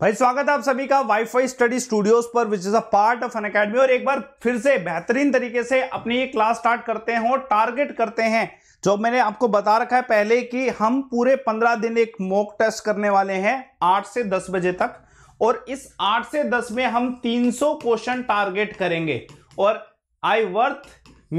भाई स्वागत है आप सभी का वाईफाई स्टडी स्टूडियोज पर which is a part of Unacademy और एक बार फिर से बेहतरीन तरीके से अपनी ये क्लास स्टार्ट करते हैं और टारगेट करते हैं जो मैंने आपको बता रखा है पहले कि हम पूरे पंद्रह दिन एक मॉक टेस्ट करने वाले हैं आठ से दस बजे तक और इस आठ से दस में हम तीन सौ क्वेश्चन टारगेट करेंगे और आई वर्थ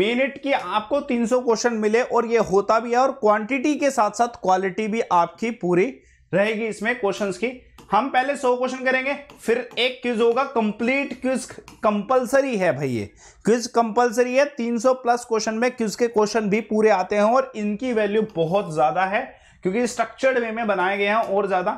मिनट की आपको 300 क्वेश्चन मिले और ये होता भी है और क्वांटिटी के साथ साथ क्वालिटी भी आपकी पूरी रहेगी इसमें क्वेश्चंस की हम पहले सौ क्वेश्चन करेंगे फिर एक क्विज होगा कंप्लीट क्विज कंपलसरी है भाई ये क्विज कंपलसरी है 300 प्लस क्वेश्चन में क्विज के क्वेश्चन भी पूरे आते हैं और इनकी वैल्यू बहुत ज्यादा है क्योंकि स्ट्रक्चर्ड वे में बनाए गए हैं और ज्यादा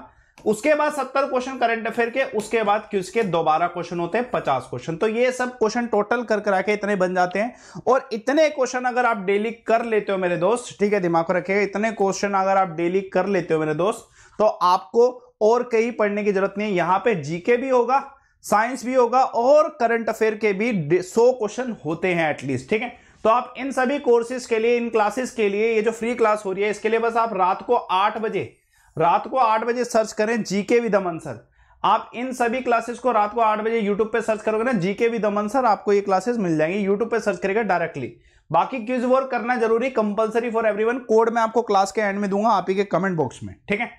उसके बाद सत्तर क्वेश्चन करंट अफेयर के उसके बाद क्विज के दोबारा क्वेश्चन होते हैं पचास क्वेश्चन तो ये सब क्वेश्चन टोटल कर करा के इतने बन जाते हैं और इतने क्वेश्चन अगर आप डेली कर लेते हो मेरे दोस्त ठीक है दिमाग को रखिएगा इतने क्वेश्चन अगर आप डेली कर लेते हो मेरे दोस्त तो आपको और कहीं पढ़ने की जरूरत नहीं है यहां पे जीके भी होगा साइंस भी होगा और करंट अफेयर के भी सौ क्वेश्चन होते हैं एटलीस्ट ठीक है तो आप इन सभी कोर्सेज के लिए इन क्लासेस के लिए ये जो फ्री क्लास हो रही है इसके लिए बस आप रात को आठ बजे रात को आठ बजे सर्च करें जीके विद अमन सर आप इन सभी क्लासेस को रात को आठ बजे यूट्यूब पे सर्च करोगे ना जीके विद अमन सर आपको ये क्लासेस मिल जाएंगी यूट्यूब पे सर्च करेगा डायरेक्टली बाकी क्यूज वर्क करना जरूरी कंपलसरी फॉर एवरीवन कोड मैं आपको क्लास के एंड में दूंगा आप ही के कमेंट बॉक्स में ठीक है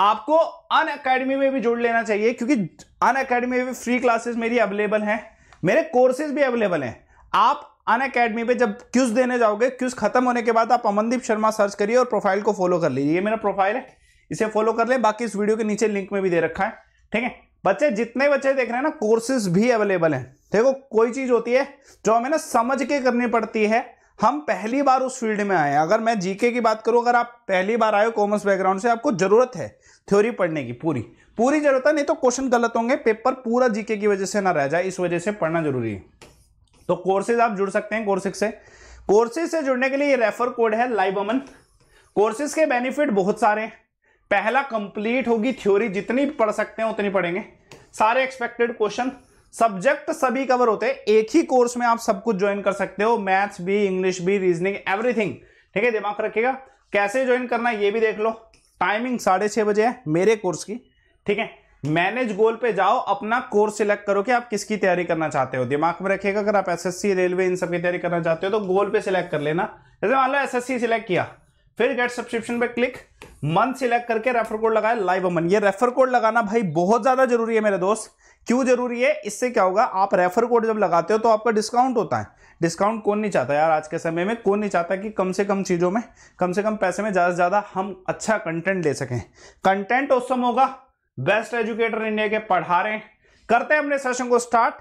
आपको अन अकेडमी में भी जुड़ लेना चाहिए क्योंकि अन अकेडमी में भी फ्री क्लासेस मेरी अवेलेबल हैं मेरे कोर्सेज भी अवेलेबल हैं आप अन अकेडमी पे जब क्यूज देने जाओगे क्यूज खत्म होने के बाद आप अमनदीप शर्मा सर्च करिए और प्रोफाइल को फॉलो कर लीजिए ये मेरा प्रोफाइल है इसे फॉलो कर ले बाकी इस वीडियो के नीचे लिंक में भी दे रखा है ठीक है बच्चे जितने बच्चे देख रहे हैं ना कोर्सेज भी अवेलेबल हैं देखो कोई चीज़ होती है जो हमें ना समझ के करनी पड़ती है हम पहली बार उस फील्ड में आए अगर मैं जीके की बात करूं अगर आप पहली बार आए हो कॉमर्स बैकग्राउंड से आपको जरूरत है थ्योरी पढ़ने की पूरी पूरी जरूरत है नहीं तो क्वेश्चन गलत होंगे पेपर पूरा जीके की वजह से ना रह जाए इस वजह से पढ़ना जरूरी है तो कोर्सेज आप जुड़ सकते हैं कोर्सेज से कोर्सेज से जुड़ने के लिए ये रेफर कोड है लाइव अमन कोर्सेज के बेनिफिट बहुत सारे हैं पहला कंप्लीट होगी थ्योरी जितनी पढ़ सकते हैं उतनी पढ़ेंगे सारे एक्सपेक्टेड क्वेश्चन सब्जेक्ट सभी कवर होते हैं एक ही कोर्स में आप सब कुछ ज्वाइन कर सकते हो मैथ्स भी इंग्लिश भी रीजनिंग एवरीथिंग ठीक है दिमाग रखिएगा कैसे ज्वाइन करना है ये भी देख लो टाइमिंग साढ़े छः बजे है मेरे कोर्स की ठीक है मैनेज गोल पे जाओ अपना कोर्स सिलेक्ट करो कि आप किसकी तैयारी करना चाहते हो दिमाग में रखिएगा अगर आप एसएससी रेलवे इन सब की तैयारी करना चाहते हो तो गोल पे सिलेक्ट कर लेना जैसे मान लो एसएससी सिलेक्ट किया फिर गेट सब्सक्रिप्शन पे क्लिक मंथ सिलेक्ट करके रेफर कोड लगाया लाइव अमन ये रेफर कोड लगाना भाई बहुत ज्यादा जरूरी है मेरे दोस्त क्यों जरूरी है इससे क्या होगा आप रेफर कोड जब लगाते हो तो आपका डिस्काउंट होता है डिस्काउंट कौन नहीं चाहता यार आज के समय में कौन नहीं चाहता कि कम से कम चीज़ों में कम से कम पैसे में ज़्यादा से ज़्यादा हम अच्छा कंटेंट ले सकें कंटेंट समय होगा बेस्ट एजुकेटर इंडिया के पढ़ा रहे करते हैं अपने सेशन को स्टार्ट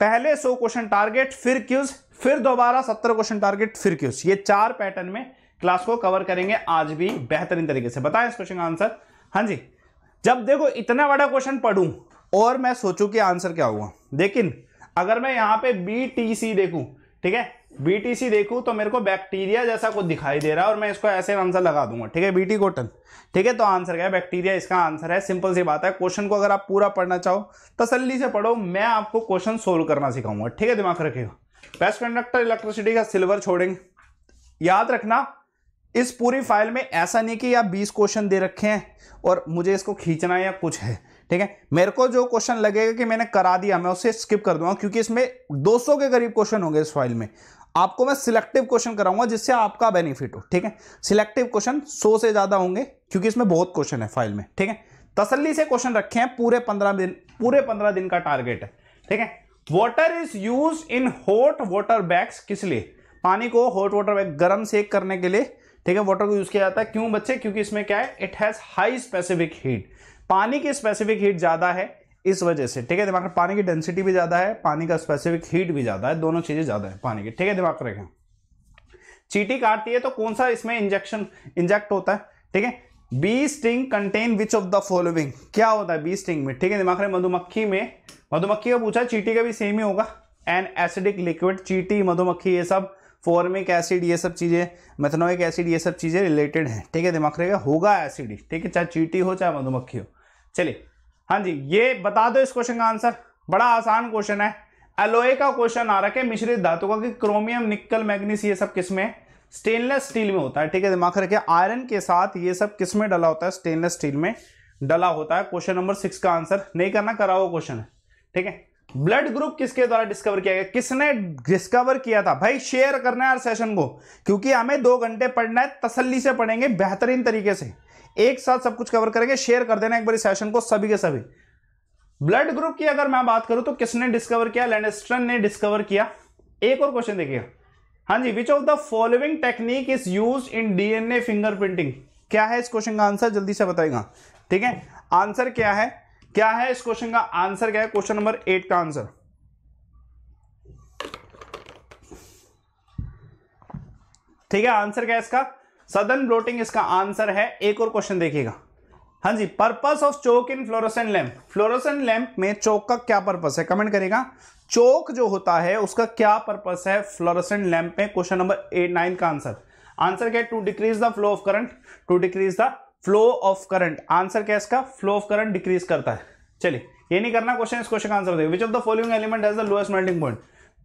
पहले सो क्वेश्चन टारगेट फिर क्यूज फिर दोबारा सत्तर क्वेश्चन टारगेट फिर क्यूज ये चार पैटर्न में क्लास को कवर करेंगे आज भी बेहतरीन तरीके से बताएं इस क्वेश्चन का आंसर हाँ जी जब देखो इतना बड़ा क्वेश्चन पढ़ू और मैं सोचू कि आंसर क्या हुआ लेकिन अगर मैं यहां पे बी टी सी देखू ठीक है बीटीसी देखूं तो मेरे को बैक्टीरिया जैसा कुछ दिखाई दे रहा है और मैं इसको ऐसे आंसर लगा दूंगा ठीक है बीटी कोटन ठीक है तो आंसर क्या है बैक्टीरिया इसका आंसर है सिंपल सी बात है क्वेश्चन को अगर आप पूरा पढ़ना चाहो तसल्ली से पढ़ो मैं आपको क्वेश्चन सोल्व करना सिखाऊंगा ठीक है दिमाग रखेगा बेस्ट कंडक्टर इलेक्ट्रिसिटी का सिल्वर छोड़ेंगे याद रखना इस पूरी फाइल में ऐसा नहीं कि आप बीस क्वेश्चन दे रखे हैं और मुझे इसको खींचना या कुछ है ठीक है मेरे को जो क्वेश्चन लगेगा कि मैंने करा दिया मैं उसे स्किप कर दूंगा क्योंकि इसमें 200 के करीब क्वेश्चन होंगे इस फाइल में आपको मैं सिलेक्टिव क्वेश्चन कराऊंगा जिससे आपका बेनिफिट हो ठीक है सिलेक्टिव क्वेश्चन 100 से ज़्यादा होंगे क्योंकि इसमें बहुत क्वेश्चन है फाइल में ठीक है तसली से क्वेश्चन रखे हैं पूरे पंद्रह दिन पूरे पंद्रह दिन का टारगेट है ठीक है water is use in hot water bags किस लिए पानी को हॉट वाटर बैग गर्म सेक करने के लिए ठीक है वाटर को यूज किया जाता है क्यों बच्चे क्योंकि इसमें क्या है it has high specific heat पानी की स्पेसिफिक हीट ज़्यादा है इस वजह से ठीक है दिमाग रखें पानी की डेंसिटी भी ज़्यादा है पानी का स्पेसिफिक हीट भी ज़्यादा है दोनों चीज़ें ज़्यादा है पानी की ठीक है दिमाग रखें चीटी काटती है तो कौन सा इसमें इंजेक्शन इंजेक्ट होता है ठीक है bee sting contain which of the following क्या होता है बी स्टिंग में ठीक है दिमाग रहे मधुमक्खी में मधुमक्खी का पूछा चीटी का भी सेम ही होगा एन एसिडिक लिक्विड चीटी मधुमक्खी ये सब फॉर्मिक एसिड ये सब चीज़ें मेथनोइक एसिड ये सब चीज़ें रिलेटेड हैं ठीक है दिमाग रहेगा होगा एसिड ठीक है चाहे चीटी हो चाहे मधुमक्खी हो चलिए हाँ जी ये बता दो इस क्वेश्चन का आंसर बड़ा आसान क्वेश्चन है एलोए का क्वेश्चन आ रहा है मिश्रित धातु का कि क्रोमियम निकल मैग्नीस ये सब किसमें स्टेनलेस स्टील में होता है ठीक है दिमाग रखिए आयरन के साथ ये सब किस में डला होता है स्टेनलेस स्टील में डला होता है क्वेश्चन नंबर सिक्स का आंसर नहीं करना करा हुआ क्वेश्चन है ठीक है ब्लड ग्रुप किसके द्वारा डिस्कवर किया गया किसने डिस्कवर किया था भाई शेयर करना है सेशन को क्योंकि हमें दो घंटे पढ़ना है तसल्ली से पढ़ेंगे बेहतरीन तरीके से एक साथ सब कुछ कवर करेंगे शेयर कर देना एक बार सेशन को सभी के सभी ब्लड ग्रुप की अगर मैं बात करूं तो किसने डिस्कवर किया लैंडस्टन ने डिस्कवर किया एक और क्वेश्चन देखिए हाँ जी which of the following technique is use in DNA fingerprinting क्या है इस क्वेश्चन का आंसर जल्दी से बताएगा ठीक है आंसर क्या है क्या है इस क्वेश्चन का आंसर क्या है क्वेश्चन नंबर एट का आंसर ठीक है आंसर क्या है इसका सदन ब्लोटिंग इसका आंसर है एक और क्वेश्चन देखिएगा हाँ जी purpose of choke in fluorescent lamp fluorescent lamp में चोक का क्या पर्पस है कमेंट करेगा चोक जो होता है उसका क्या पर्पस है फ्लोरोसेंट लैंप में क्वेश्चन नंबर एट नाइन का आंसर आंसर क्या है to decrease the flow of current to decrease the flow of current answer क्या है इसका फ्लो ऑफ करंट डिक्रीज करता है चलिए ये नहीं करना क्वेश्चन इस क्वेश्चन का आंसर देखिए which of the following element has the lowest melting point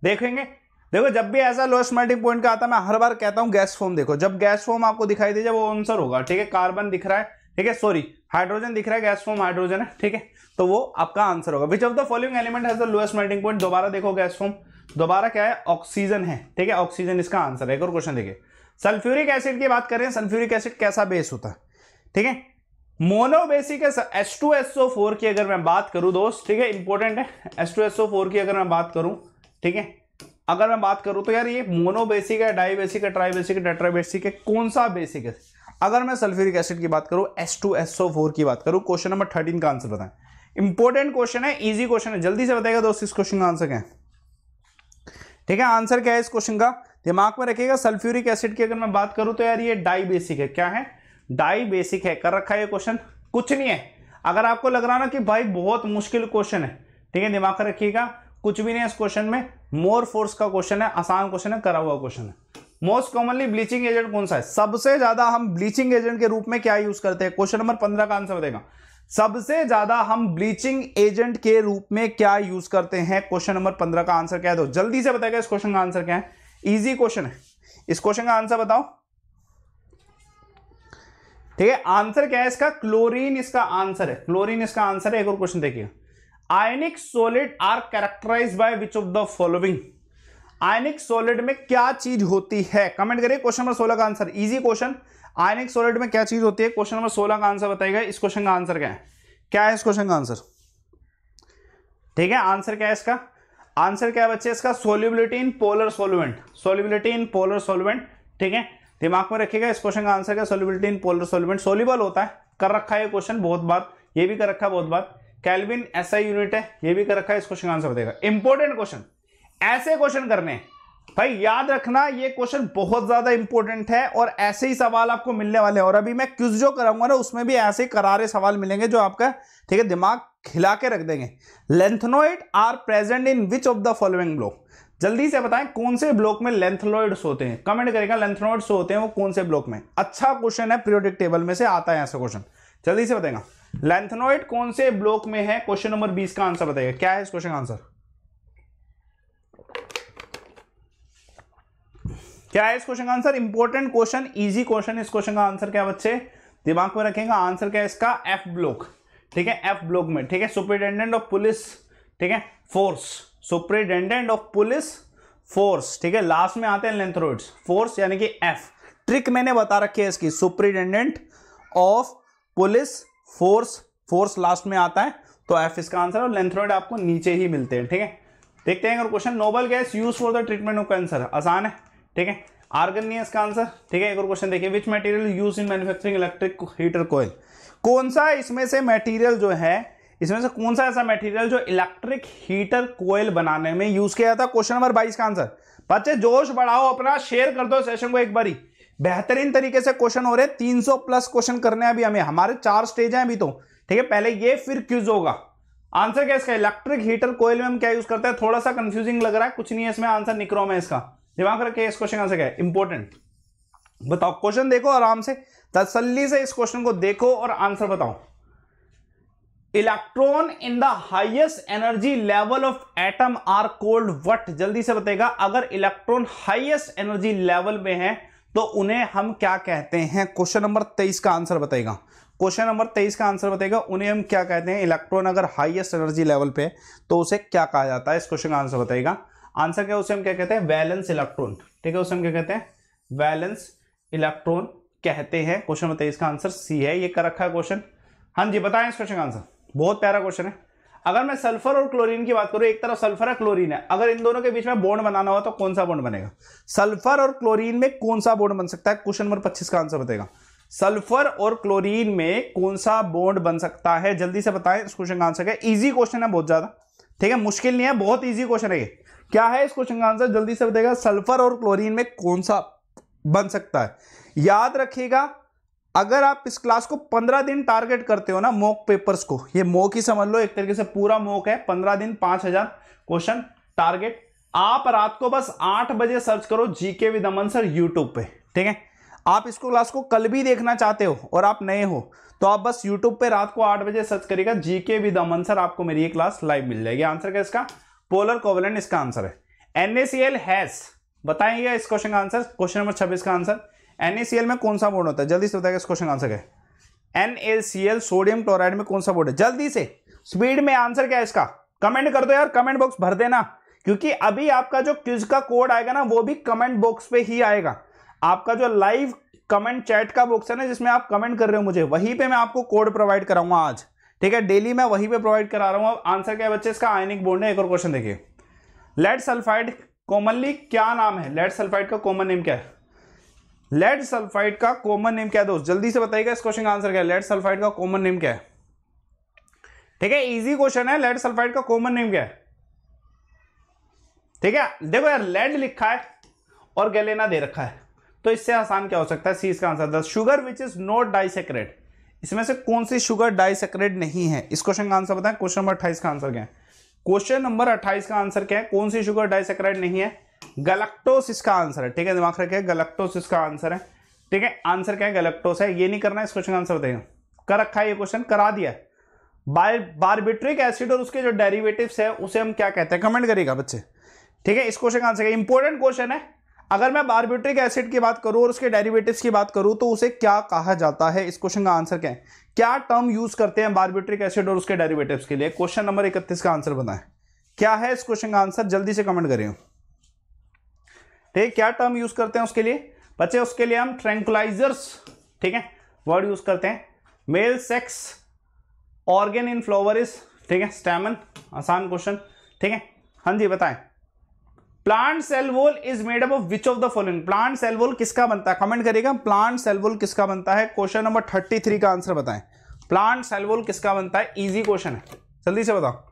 देखेंगे देखो जब भी ऐसा लोस्ट मेल्टिंग पॉइंट का आता है मैं हर बार कहता हूँ गैस फॉर्म देखो जब गैस फॉर्म आपको दिखाई दे जाए वो आंसर होगा ठीक है कार्बन दिख रहा है ठीक है सॉरी हाइड्रोजन दिख रहा है गैस फॉर्म हाइड्रोजन है ठीक है तो वो आपका आंसर होगा which of the following element है द लोएस्ट मेल्टिंग पॉइंट दोबारा देखो गैस फॉर्म दोबारा क्या है ऑक्सीजन है ठीक है ऑक्सीजन इसका आंसर है एक और क्वेश्चन देखिए सल्फ्यूरिक एसिड की बात करें सल्फ्यूरिक एसिड कैसा बेस होता है ठीक है monobasic S two S O four की अगर मैं बात करूं दोस्त ठीक है इंपॉर्टेंट है S two S O four की अगर मैं बात करूं ठीक है अगर मैं बात करूँ तो यार ये मोनो बेसिक है डाई बेसिक है ट्राई बेसिक है डेट्रा बेसिक है कौन सा बेसिक है अगर मैं सल्फ्यूरिक एसिड की बात करूं S two S O four की बात करूं क्वेश्चन नंबर थर्टीन का आंसर बताएं इंपॉर्टेंट क्वेश्चन है इजी क्वेश्चन है जल्दी से बताएगा दोस्त इस क्वेश्चन का आंसर क्या है ठीक है आंसर क्या है इस क्वेश्चन का दिमाग में रखिएगा सल्फ्यूरिक एसिड की अगर मैं बात करूं तो यार ये डाई बेसिक है क्या है डाई बेसिक है कर रखा है क्वेश्चन कुछ नहीं है अगर आपको लग रहा ना कि भाई बहुत मुश्किल क्वेश्चन है ठीक है दिमाग में रखिएगा कुछ भी नहीं है इस क्वेश्चन में मोर फोर्स का क्वेश्चन है आसान क्वेश्चन है करा हुआ क्वेश्चन है मोस्ट कॉमनली ब्लीचिंग एजेंट कौन सा है सबसे ज्यादा हम ब्लीचिंग एजेंट के रूप में क्या यूज करते हैं क्वेश्चन नंबर पंद्रह का आंसर देगा सबसे ज्यादा हम ब्लीचिंग एजेंट के रूप में क्या यूज करते हैं क्वेश्चन नंबर पंद्रह का आंसर क्या है दो जल्दी से बताएगा इस क्वेश्चन का आंसर क्या है इजी क्वेश्चन है इस क्वेश्चन का आंसर बताओ ठीक है आंसर क्या है इसका क्लोरीन इसका आंसर है क्लोरीन इसका आंसर है एक और क्वेश्चन देखिए ionic solid are characterise by which of the following ionic solid में क्या चीज होती है कमेंट करिए क्वेश्चन नंबर सोलह का answer easy question ionic solid में क्या चीज होती है क्वेश्चन नंबर सोलह का आंसर बताएगा इस क्वेश्चन का आंसर क्या है क्या है इस क्वेश्चन का आंसर ठीक है आंसर क्या है इसका आंसर क्या है बच्चे इसका solubility in polar solvent solubility in polar solvent ठीक है दिमाग में रखिएगा इस क्वेश्चन का आंसर क्या solubility in polar solvent soluble होता है कर रखा है क्वेश्चन बहुत बार ये भी कर रखा है बहुत बार कैलविन एसआई यूनिट है ये भी कर रखा है इस क्वेश्चन का आंसर देगा इंपॉर्टेंट क्वेश्चन ऐसे क्वेश्चन करने भाई याद रखना ये क्वेश्चन बहुत ज्यादा इंपॉर्टेंट है और ऐसे ही सवाल आपको मिलने वाले हैं और अभी मैं क्यूज जो कराऊंगा ना उसमें भी ऐसे करारे सवाल मिलेंगे जो आपका ठीक है दिमाग खिला के रख देंगे lanthanoid are present in which of the following block जल्दी से बताएं कौन से ब्लॉक में लेंथनोइड्स होते हैं कमेंट करेगा लेंथनोइड्स होते हैं वो कौन से ब्लॉक में अच्छा क्वेश्चन है प्रियोडिक टेबल में से आता है ऐसा क्वेश्चन जल्दी से बताएगा लेंथनोइड कौन से ब्लॉक में है क्वेश्चन नंबर बीस का आंसर बताइए क्या है इस क्वेश्चन का आंसर क्या है इस क्वेश्चन का answer important question easy question इस क्वेश्चन का आंसर क्या बच्चे दिमाग में रखेंगे आंसर क्या है इसका एफ ब्लॉक ठीक है एफ ब्लॉक में ठीक है सुप्रिटेंडेंट ऑफ पुलिस ठीक है force superintendent of police force ठीक है लास्ट में आते हैं लेंथरोइड्स फोर्स यानी कि एफ ट्रिक मैंने बता रखी है इसकी superintendent of police force force last में आता है तो एफ इसका आंसर और लेंथ्रोइड आपको नीचे ही मिलते हैं ठीक है देखते हैं अगर question noble gas use for the treatment of cancer आसान है ठीक है आर्गनियस का आंसर ठीक है एक और क्वेश्चन देखिए which material use in manufacturing electric heater coil कौन सा इसमें से मटेरियल जो है इसमें से कौन सा ऐसा मटेरियल जो इलेक्ट्रिक हीटर कोयल बनाने में यूज किया जाता है क्वेश्चन नंबर बाईस का आंसर बच्चे जोश बढ़ाओ अपना शेयर कर दो सेशन को एक बारी बेहतरीन तरीके से क्वेश्चन हो रहे हैं सौ प्लस क्वेश्चन करने हैं अभी हमें हमारे चार स्टेज हैं अभी तो ठीक है पहले ये फिर क्यूज होगा आंसर क्या इसका इलेक्ट्रिक हीटर कोयल में हम क्या यूज करते हैं थोड़ा सा कंफ्यूजिंग लग रहा है कुछ नहीं है इसमें आंसर निक्रो में इसका दिमाग रखे इस क्वेश्चन आंसर क्या है इंपॉर्टेंट बताओ क्वेश्चन देखो आराम से तसली से इस क्वेश्चन को देखो और आंसर बताओ electron in the highest energy level of atom are called what जल्दी से बताएगा अगर इलेक्ट्रॉन हाइएस्ट एनर्जी लेवल में है तो उन्हें हम क्या कहते हैं क्वेश्चन नंबर तेईस का आंसर बताएगा क्वेश्चन नंबर तेईस का आंसर बताएगा उन्हें हम क्या कहते हैं इलेक्ट्रॉन अगर हाईएस्ट एनर्जी लेवल पे तो उसे क्या कहा जाता है इस क्वेश्चन का आंसर बताएगा आंसर क्या उसे हम क्या कहते हैं वैलेंस इलेक्ट्रॉन ठीक है उसे हम क्या कहते हैं वैलेंस इलेक्ट्रॉन कहते हैं क्वेश्चन नंबर तेईस का आंसर सी है ये कर रखा है क्वेश्चन हाँ जी बताएं इस क्वेश्चन का आंसर बहुत प्यारा क्वेश्चन है अगर मैं सल्फर और क्लोरीन की बात करूं एक तरफ सल्फर है क्लोरीन है अगर इन दोनों के बीच में बॉन्ड बनाना हो तो कौन सा बॉन्ड बनेगा सल्फर और क्लोरीन में कौन सा बॉन्ड बन सकता है क्वेश्चन नंबर पच्चीस का आंसर बताएगा सल्फर और क्लोरीन में कौन सा बॉन्ड बन सकता है जल्दी से बताएं इस क्वेश्चन का आंसर इजी क्वेश्चन है बहुत ज्यादा ठीक है मुश्किल नहीं है बहुत इजी क्वेश्चन है ये क्या है इस क्वेश्चन का आंसर जल्दी से बताएगा सल्फर और क्लोरीन में कौन सा बन सकता है याद रखिएगा अगर आप इस क्लास को पंद्रह दिन टारगेट करते हो ना मोक पेपर्स को ये मोक ही समझ लो एक तरीके से पूरा मोक है पंद्रह दिन पांच हजार क्वेश्चन टारगेट आप रात को बस आठ बजे सर्च करो GK with Aman sir YouTube पे ठीक है आप इसको क्लास को कल भी देखना चाहते हो और आप नए हो तो आप बस यूट्यूब पे रात को आठ बजे सर्च करिएगा जीके विद अमन सर आपको मेरी ये क्लास लाइव मिल जाएगी आंसर क्या इसका पोलर कोवलेंट इसका आंसर है एनएसीएल हैज बताएंगे इस क्वेश्चन का आंसर क्वेश्चन नंबर छब्बीस का आंसर एन में कौन सा बोर्ड होता है जल्दी से बताएगा इस क्वेश्चन आंसर क्या सी एल सोडियम क्लोराइड में कौन सा बोर्ड है जल्दी से स्पीड में आंसर क्या है इसका कमेंट कर दो यार कमेंट बॉक्स भर देना क्योंकि अभी आपका जो क्विज का कोड आएगा ना वो भी कमेंट बॉक्स पे ही आएगा आपका जो लाइव कमेंट चैट का बॉक्स है ना जिसमें आप कमेंट कर रहे हो मुझे वहीं पे मैं आपको कोड प्रोवाइड कराऊंगा आज ठीक है डेली मैं वहीं पे प्रोवाइड करा रहा हूँ आंसर क्या है बच्चे इसका आयनिक बोर्ड है एक और क्वेश्चन देखिए लेड सल्फाइड कॉमनली क्या नाम है लेड सल्फाइड का कॉमन नेम क्या है लेड सल्फाइड का कॉमन नेम क्या है दोस्त जल्दी से बताइएगा इस क्वेश्चन का आंसर क्या है लेड सल्फाइड का कॉमन नेम क्या है ठीक है इजी क्वेश्चन है लेड सल्फाइड का कॉमन नेम क्या है ठीक है देखो यार लेड लिखा है और गैलेना दे रखा है तो इससे आसान क्या हो सकता है सी इसका आंसर दस sugar which is not disaccharide इसमें से कौन सी शुगर डाइसेक्रेट नहीं है इस क्वेश्चन का आंसर बताएं क्वेश्चन नंबर अट्ठाईस का आंसर क्या है क्वेश्चन नंबर अट्ठाईस का आंसर क्या है कौन सी शुगर डाइसेक्राइड नहीं है गलक्टोस इसका आंसर है ठीक है दिमाग रखे गलक्टोस इसका आंसर है ठीक है आंसर क्या है गलक्टोस है ये नहीं करना है इस क्वेश्चन का आंसर देगा कर रखा है ये क्वेश्चन करा दिया बाय बारबिट्रिक एसिड और उसके जो डेरिवेटिव्स है उसे हम क्या कहते हैं कमेंट करेगा बच्चे ठीक है इस क्वेश्चन का आंसर है इंपॉर्टेंट क्वेश्चन है अगर मैं बारबिट्रिक एसिड की बात करूं और उसके डेरिवेटिव्स की बात करूं तो उसे क्या कहा जाता है इस क्वेश्चन का आंसर क्या है क्या टर्म यूज करते हैं बारबिट्रिक एसिड और उसके डेरिवेटिव्स के लिए क्वेश्चन नंबर इकतीस का आंसर बनाए क्या है इस क्वेश्चन का आंसर जल्दी से कमेंट करें ठीक क्या टर्म यूज करते हैं उसके लिए बच्चे उसके लिए हम ट्रेंकुलाइजर्स ठीक है वर्ड यूज करते हैं male sex organ in flower is ठीक है स्टेमन आसान क्वेश्चन ठीक है हाँ जी बताएं plant cell is made up of which of the following plant cell किसका बनता है कमेंट करिएगा प्लांट सेल किसका बनता है क्वेश्चन नंबर थर्टी थ्री का आंसर बताएं प्लांट सेल किसका बनता है इजी क्वेश्चन है जल्दी से बताओ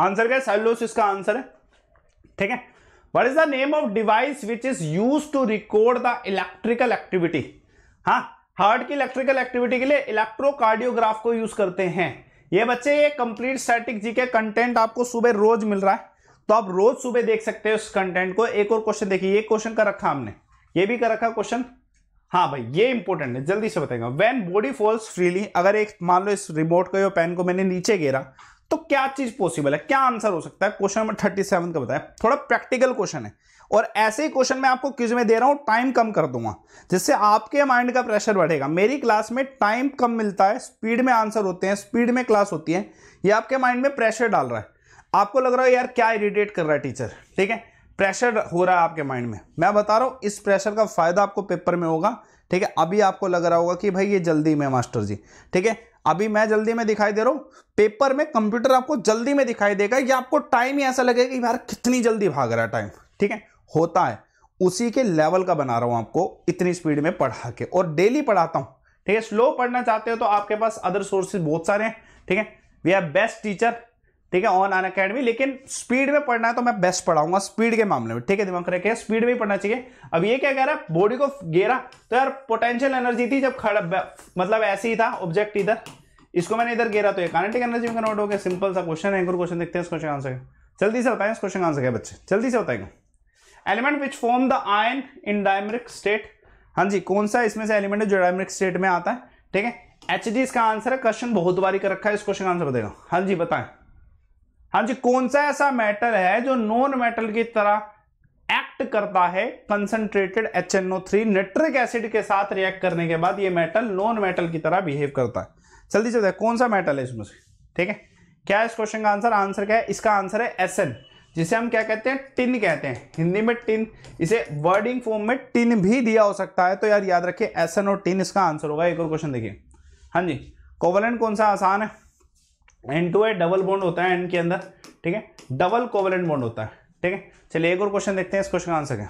आंसर क्या सेलुलोस इसका आंसर है ठीक है what is the name of device which is use to record the electrical activity हाँ हार्ट की इलेक्ट्रिकल एक्टिविटी के लिए इलेक्ट्रोकार्डियोग्राफ को यूज करते हैं ये बच्चे ये कंप्लीट स्टैटिक जी के कंटेंट आपको सुबह रोज मिल रहा है तो आप रोज सुबह देख सकते हैं इस कंटेंट को एक और क्वेश्चन देखिए ये क्वेश्चन कर रखा हमने ये भी कर रखा क्वेश्चन हाँ भाई ये इंपॉर्टेंट है जल्दी से बताएगा वेन बॉडी फॉल्स फ्रीली अगर एक मान लो इस रिमोट को या पेन को मैंने नीचे घेरा तो क्या चीज पॉसिबल है क्या आंसर हो सकता है क्वेश्चन नंबर थर्टी सेवन का बताया थोड़ा प्रैक्टिकल क्वेश्चन है और ऐसे ही क्वेश्चन मैं आपको क्विज में दे रहा हूं टाइम कम कर दूंगा जिससे आपके माइंड का प्रेशर बढ़ेगा मेरी क्लास में टाइम कम मिलता है स्पीड में आंसर होते हैं स्पीड में क्लास होती है ये आपके माइंड में प्रेशर डाल रहा है आपको लग रहा है यार क्या इरिटेट कर रहा है टीचर ठीक है प्रेशर हो रहा है आपके माइंड में मैं बता रहा हूं इस प्रेशर का फायदा आपको पेपर में होगा ठीक है अभी आपको लग रहा होगा कि भाई ये जल्दी में मास्टर जी ठीक है अभी मैं जल्दी में दिखाई दे रहा हूं पेपर में कंप्यूटर आपको जल्दी में दिखाई देगा या आपको टाइम ही ऐसा लगेगा कि यार कितनी जल्दी भाग रहा है टाइम ठीक है होता है उसी के लेवल का बना रहा हूं आपको इतनी स्पीड में पढ़ा के और डेली पढ़ाता हूं ठीक है स्लो पढ़ना चाहते हो तो आपके पास अदर सोर्सेज बहुत सारे हैं ठीक है वी आर बेस्ट टीचर ठीक है ऑन अन अकेडमी लेकिन स्पीड में पढ़ना है तो मैं बेस्ट पढ़ाऊंगा स्पीड के मामले में ठीक है दिमाग रखे स्पीड में ही पढ़ना चाहिए अब ये क्या कह रहा है बॉडी को घेरा तो यार पोटेंशियल एनर्जी थी जब खड़ा मतलब ऐसे ही था ऑब्जेक्ट इधर इसको मैंने इधर घेरा तो ये कानेटिक एनर्जी में कन्वर्ट हो गया सिंपल सा क्वेश्चन है क्वेश्चन देखते हैं इस क्वेश्चन आंसर जल्दी से बताएं इस क्वेश्चन आंसर क्या बच्चे जल्दी से बताएंगे element which form the ion in dimeric state हाँ जी कौन सा इसमें से एलिमेंट है जो डायमरिक स्टेट में आता है ठीक है एच इसका आंसर है क्वेश्चन बहुत बारी कर रखा है इस क्वेश्चन का आंसर बताएगा हाँ जी बताएं हाँ जी कौन सा ऐसा मेटल है जो नॉन मेटल की तरह एक्ट करता है concentrated H N O three nitric acid के साथ रिएक्ट करने के बाद ये मेटल नॉन मेटल की तरह बिहेव करता है जल्दी चलते कौन सा मेटल है इसमें से ठीक है क्या है इस क्वेश्चन का आंसर आंसर क्या है इसका आंसर है एस एन जिसे हम क्या कहते हैं टिन कहते हैं हिंदी में टिन इसे वर्डिंग फॉर्म में टिन भी दिया हो सकता है तो यार याद रखिए एस एन और टिन इसका आंसर होगा एक और क्वेश्चन देखिए हाँ जी कोवलेंट कौन सा आसान है एन टू आई डबल बॉन्ड होता है एन के अंदर ठीक है डबल कोवलेंट बॉन्ड होता है ठीक है चलिए एक और क्वेश्चन देखते हैं इस क्वेश्चन का आंसर क्या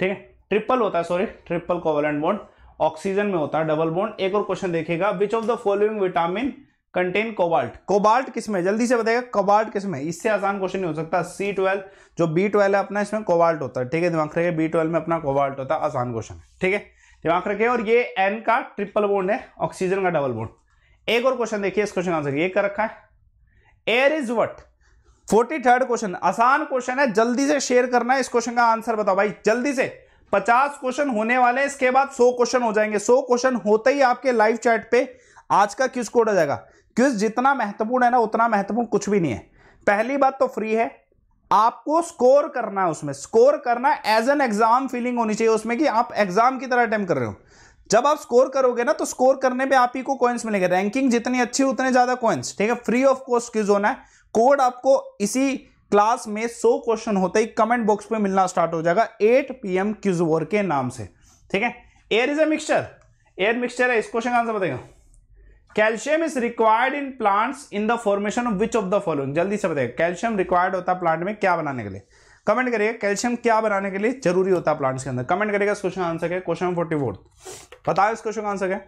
ठीक है ट्रिपल होता है sorry triple covalent bond oxygen में होता है डबल बॉन्ड एक और क्वेश्चन देखेगा which of the following vitamin contain cobalt cobalt किस में जल्दी से बताएगा कोबाल्ट किस में इससे आसान क्वेश्चन नहीं हो सकता सी ट्वेल्व जो बी ट्वेल्व है अपना इसमें कोबाल्ट होता है ठीक है दिमाग रखिए बी ट्वेल्व में अपना कोबाल्ट होता है आसान क्वेश्चन है ठीक है दिमाग रखिए और ये एन का ट्रिपल बॉन्ड है ऑक्सीजन का डबल बॉन्ड एक और क्वेश्चन देखिए इस क्वेश्चन आंसर ये कर रखा है air is what forty third question आसान क्वेश्चन है जल्दी से शेयर करना है इस क्वेश्चन का आंसर बताओ भाई जल्दी से पचास क्वेश्चन होने वाले हैं इसके बाद सौ क्वेश्चन हो जाएंगे सौ क्वेश्चन होते ही आपके लाइव चैट पे आज का क्यूज कोड हो जाएगा क्यूज जितना महत्वपूर्ण है ना उतना महत्वपूर्ण कुछ भी नहीं है पहली बात तो फ्री है आपको स्कोर करना है उसमें स्कोर करना एज एन एग्जाम फीलिंग होनी चाहिए उसमें कि आप एग्जाम की तरह अटेम्प कर रहे हो जब आप स्कोर करोगे ना तो स्कोर करने पे आप ही को कॉइन्स मिलेंगे रैंकिंग जितनी अच्छी उतने ज्यादा कॉइन्स ठीक है फ्री ऑफ कॉस्ट क्विज होना है कोड आपको इसी क्लास में सो क्वेश्चन होते ही कमेंट बॉक्स में मिलना स्टार्ट हो जाएगा एट पी एम क्यूज के नाम से ठीक है air is a mixture air mixture है इस क्वेश्चन का आंसर बताएगा calcium is required in plants in the formation of which of the following जल्दी से बताएगा कैल्शियम रिक्वायर्ड होता है प्लांट में क्या बनाने के लिए कमेंट करिएगा कैल्शियम क्या बनाने के लिए जरूरी होता है प्लांट्स के अंदर कमेंट करिएगा इस क्वेश्चन आंसर है क्वेश्चन फोर्टी फोर बताओ इस क्वेश्चन का आंसर क्या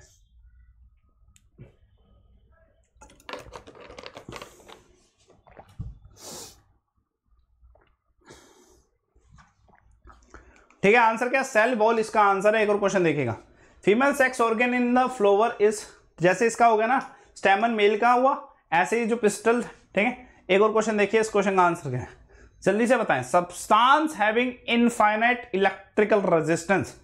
ठीक है आंसर क्या सेल बॉल इसका आंसर है एक और क्वेश्चन देखिएगा female sex organ in the flower is जैसे इसका हो गया ना स्टेमन मेल का हुआ ऐसे ही जो पिस्टल ठीक है एक और क्वेश्चन देखिए इस क्वेश्चन का आंसर क्या है जल्दी से बताएं substance having infinite electrical resistance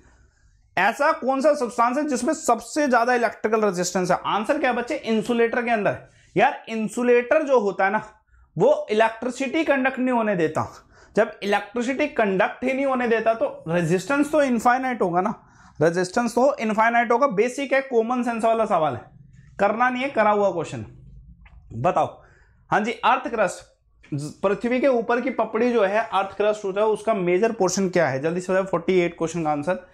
ऐसा कौन सा सब्सटेंस है जिसमें सबसे ज्यादा इलेक्ट्रिकल रेजिस्टेंस है आंसर क्या बच्चे इंसुलेटर के अंदर यार इंसुलेटर जो होता है ना वो इलेक्ट्रिसिटी कंडक्ट नहीं होने देता जब इलेक्ट्रिसिटी कंडक्ट ही नहीं होने देता तो रेजिस्टेंस तो इनफाइनाइट होगा ना रेजिस्टेंस तो इनफाइनाइट होगा बेसिक है कॉमन सेंस वाला सवाल है करना नहीं है करा हुआ क्वेश्चन बताओ हाँ जी अर्थ क्रस्ट पृथ्वी के ऊपर की पपड़ी जो है अर्थ क्रस्ट होता है उसका मेजर पोर्शन क्या है जल्दी से बताए फोर्टी एट क्वेश्चन का आंसर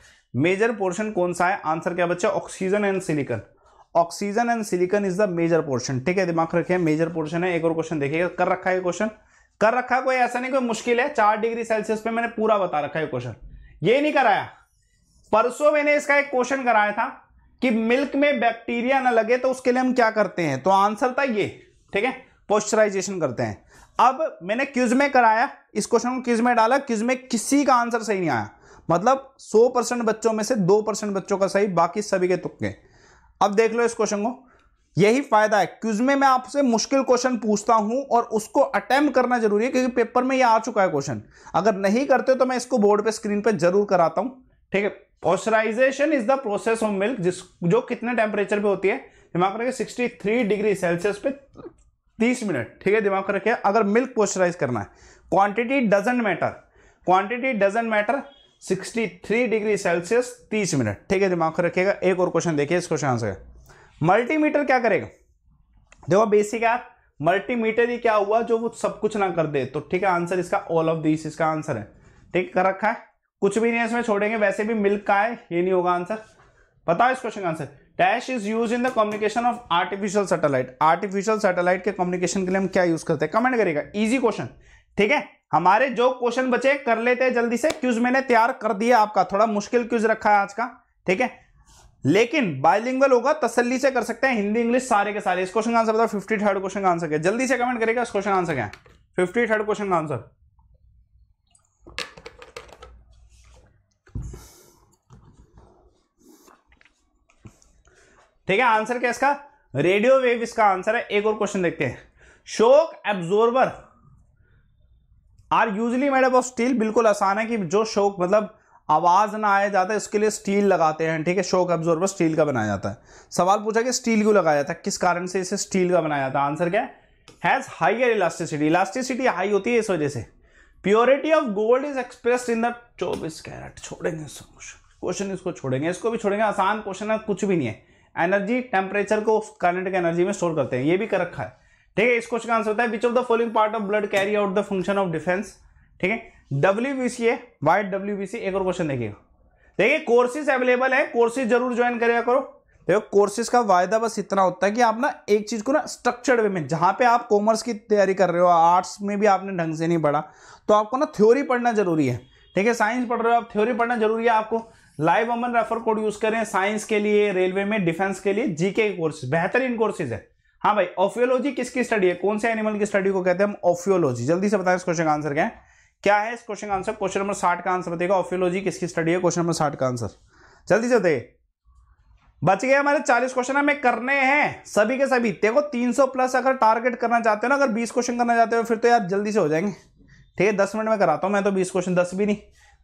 मेजर पोर्शन कौन सा है आंसर क्या बच्चा oxygen and silicon oxygen and silicon is the major portion ठीक है दिमाग रखे मेजर पोर्शन है एक और क्वेश्चन देखिएगा कर रखा है क्वेश्चन कर रखा है कोई ऐसा नहीं कोई मुश्किल है चार डिग्री सेल्सियस पे मैंने पूरा बता रखा है क्वेश्चन ये नहीं कराया परसों मैंने इसका एक क्वेश्चन कराया था कि मिल्क में बैक्टीरिया ना लगे तो उसके लिए हम क्या करते हैं तो आंसर था ये ठीक है पॉस्चराइजेशन करते हैं अब मैंने क्यूज में कराया इस क्वेश्चन को क्यूज में डाला क्यूज में किसी का आंसर सही नहीं आया मतलब 100 परसेंट बच्चों में से 2 परसेंट बच्चों का सही बाकी सभी के तुक्के अब देख लो इस क्वेश्चन को यही फायदा है क्यूज में मैं आपसे मुश्किल क्वेश्चन पूछता हूं और उसको अटेम्प करना जरूरी है क्योंकि पेपर में ये आ चुका है क्वेश्चन अगर नहीं करते तो मैं इसको बोर्ड पे स्क्रीन पे जरूर कराता हूं ठीक है pasteurisation is the process of milk जिस जो कितने टेम्परेचर पे होती है दिमाग रखिए 63 डिग्री सेल्सियस पे तीस मिनट ठीक है दिमाग रखिए अगर मिल्क पोस्चराइज करना है quantity doesn't matter quantity doesn't matter 63 degree Celsius 30 minute ठीक है दिमाग रखिएगा एक और क्वेश्चन देखिए इस क्वेश्चन आंसर मल्टीमीटर क्या करेगा देखो बेसिक है मल्टीमीटर ही क्या हुआ जो वो सब कुछ ना कर दे तो ठीक है आंसर इसका ऑल ऑफ दिस इसका आंसर है ठीक कर रखा है कुछ भी नहीं इसमें छोड़ेंगे वैसे भी मिल्क का है ये नहीं होगा आंसर बताओ इस क्वेश्चन का answer dash is use in the communication of artificial satellite artificial satellite के कम्युनिकेशन के लिए हम क्या यूज करते हैं कमेंट करेगा इजी क्वेश्चन ठीक है हमारे जो क्वेश्चन बचे कर लेते हैं जल्दी से क्यूज मैंने तैयार कर दिया आपका थोड़ा मुश्किल क्यूज रखा है आज का ठीक है लेकिन बायलिंगल होगा तसल्ली से कर सकते हैं हिंदी इंग्लिश सारे के सारे इस क्वेश्चन का आंसर बताओ फिफ्टी थर्ड क्वेश्चन का आंसर क्या जल्दी से कमेंट करेगा इस क्वेश्चन का आंसर क्या फिफ्टी थर्ड क्वेश्चन का आंसर ठीक है आंसर क्या इसका रेडियो वेव इसका आंसर है एक और क्वेश्चन देखते हैं shock absorber are usually made up of steel बिल्कुल आसान है कि जो शोक मतलब आवाज ना आया जाता है उसके लिए स्टील लगाते हैं ठीक है शोक एब्जोर्बर स्टील का बनाया जाता है सवाल पूछा कि स्टील क्यों लगाया जाता है किस कारण से इसे स्टील का बनाया जाता है आंसर क्या has higher elasticity elasticity high होती है इस वजह से purity of gold is expressed in the चौबीस कैरेट छोड़ेंगे क्वेश्चन इसको छोड़ेंगे इसको भी छोड़ेंगे आसान क्वेश्चन है कुछ भी नहीं है एनर्जी टेम्परेचर को करंट के एनर्जी में स्टोर करते हैं ये भी कर रखा है ठीक है इस क्वेश्चन का आंसर होता है which of the following part of blood carry out the function of defence ठीक है डब्ल्यू बी सी है वाई डब्ल्यू बी सी एक और क्वेश्चन देखिएगा देखिए कोर्सेज अवेलेबल है कोर्सेज जरूर ज्वाइन करेगा करो देखो कोर्सेज का वायदा बस इतना होता है कि आप ना एक चीज को ना स्ट्रक्चर्ड वे में जहां पे आप कॉमर्स की तैयारी कर रहे हो आर्ट्स में भी आपने ढंग से नहीं पढ़ा तो आपको ना थ्योरी पढ़ना जरूरी है ठीक है साइंस पढ़ रहे हो आप थ्योरी पढ़ना जरूरी है आपको live Aman refer code use करें साइंस के लिए रेलवे में डिफेंस के लिए जीके के कोर्सेज बेहतरीन कोर्सेज है हाँ भाई ऑफियोलॉजी किसकी स्टडी है कौन से एनिमल की स्टडी को कहते हैं हम ऑफियोलॉजी जल्दी से बताएं इस क्वेश्चन का आंसर क्या है क्या है इस क्वेश्चन का आंसर क्वेश्चन नंबर साठ का आंसर बताएगा ऑफियोलॉजी किसकी स्टडी है क्वेश्चन नंबर साठ का आंसर जल्दी से बताइए बच गए हमारे चालीस क्वेश्चन हमें करने हैं सभी के सभी देखो तीन सौ प्लस अगर टारगेट करना चाहते हो ना अगर बीस क्वेश्चन करना चाहते हो फिर तो यार जल्दी से हो जाएंगे ठीक है दस मिनट में कराता हूँ मैं तो बीस क्वेश्चन दस भी नहीं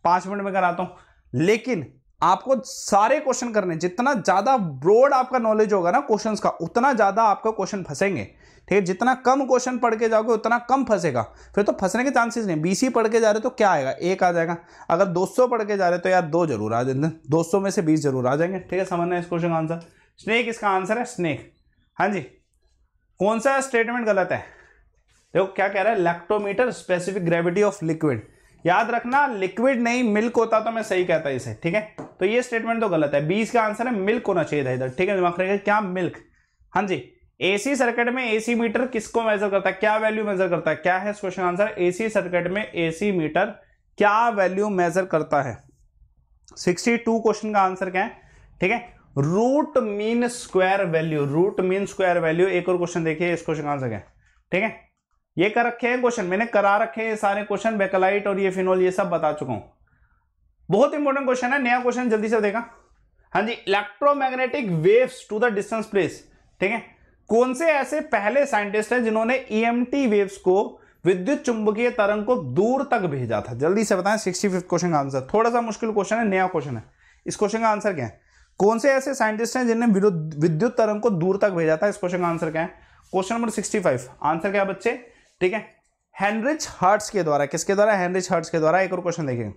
पांच मिनट में कराता हूँ लेकिन आपको सारे क्वेश्चन करने जितना ज़्यादा ब्रॉड आपका नॉलेज होगा ना क्वेश्चंस का उतना ज़्यादा आपका क्वेश्चन फंसेंगे ठीक है जितना कम क्वेश्चन पढ़ के जाओगे उतना कम फंसेगा फिर तो फंसने के चांसेस नहीं बीस पढ़ के जा रहे तो क्या आएगा एक आ जाएगा अगर 200 पढ़ के जा रहे तो यार दो जरूर आ जाएंगे दो में से बीस जरूर आ जाएंगे ठीक है समझना इस क्वेश्चन का आंसर स्नेक इसका आंसर है स्नेक हाँ जी कौन सा स्टेटमेंट गलत है देखो क्या कह रहा है lactometer specific gravity of liquid याद रखना लिक्विड नहीं मिल्क होता तो मैं सही कहता इसे ठीक है तो ये स्टेटमेंट तो गलत है बीस का आंसर है मिल्क होना चाहिए था इधर ठीक है दिमाग रखेगा क्या मिल्क हाँ जी एसी सर्किट में एसी मीटर किसको मेजर करता है क्या वैल्यू मेजर करता है क्या है इस क्वेश्चन आंसर एसी सर्किट में एसी मीटर क्या वैल्यू मेजर करता है 62 क्वेश्चन का आंसर क्या है ठीक है root mean square value root mean square value एक और क्वेश्चन देखिए इस क्वेश्चन का आंसर क्या है ठीक है ये कर रखे हैं क्वेश्चन मैंने करा रखे हैं सारे क्वेश्चन बेकलाइट और ये फिनोल ये सब बता चुका हूं बहुत इंपॉर्टेंट क्वेश्चन है नया क्वेश्चन जल्दी से देखा हाँ जी electromagnetic waves to the distance place ठीक है कौन से ऐसे पहले साइंटिस्ट हैं जिन्होंने ई e वेव्स को विद्युत चुंबकीय तरंग को दूर तक भेजा था जल्दी से बताएं सिक्सटी फिफ्थ क्वेश्चन का आंसर थोड़ा सा मुश्किल क्वेश्चन है नया क्वेश्चन है इस क्वेश्चन का आंसर क्या है कौन से ऐसे साइंटिस्ट हैं जिन्हें विद्युत तरंग को दूर तक भेजा था इस क्वेश्चन का आंसर क्या है question number sixty five answer क्या बच्चे ठीक है हेनरिच हर्ट्स के द्वारा किसके द्वारा हेनरिच हर्ट्स के द्वारा एक और क्वेश्चन देखेंगे